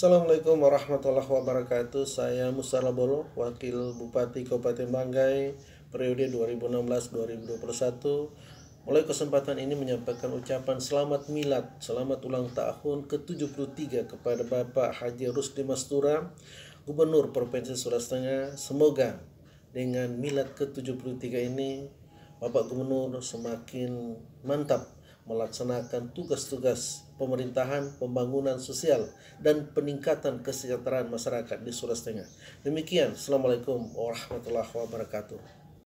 Assalamualaikum warahmatullahi wabarakatuh. Saya Musa Bolo, Wakil Bupati Kabupaten Banggai periode 2016-2021. Mulai kesempatan ini menyampaikan ucapan selamat milad, selamat ulang tahun ke-73 kepada Bapak Haji Rusdi Mastura, Gubernur Provinsi Sulawesi Tengah. Semoga dengan milad ke-73 ini Bapak Gubernur semakin mantap melaksanakan tugas-tugas pemerintahan, pembangunan sosial, dan peningkatan kesejahteraan masyarakat di Sulawesi Tengah. Demikian, Assalamualaikum warahmatullahi wabarakatuh.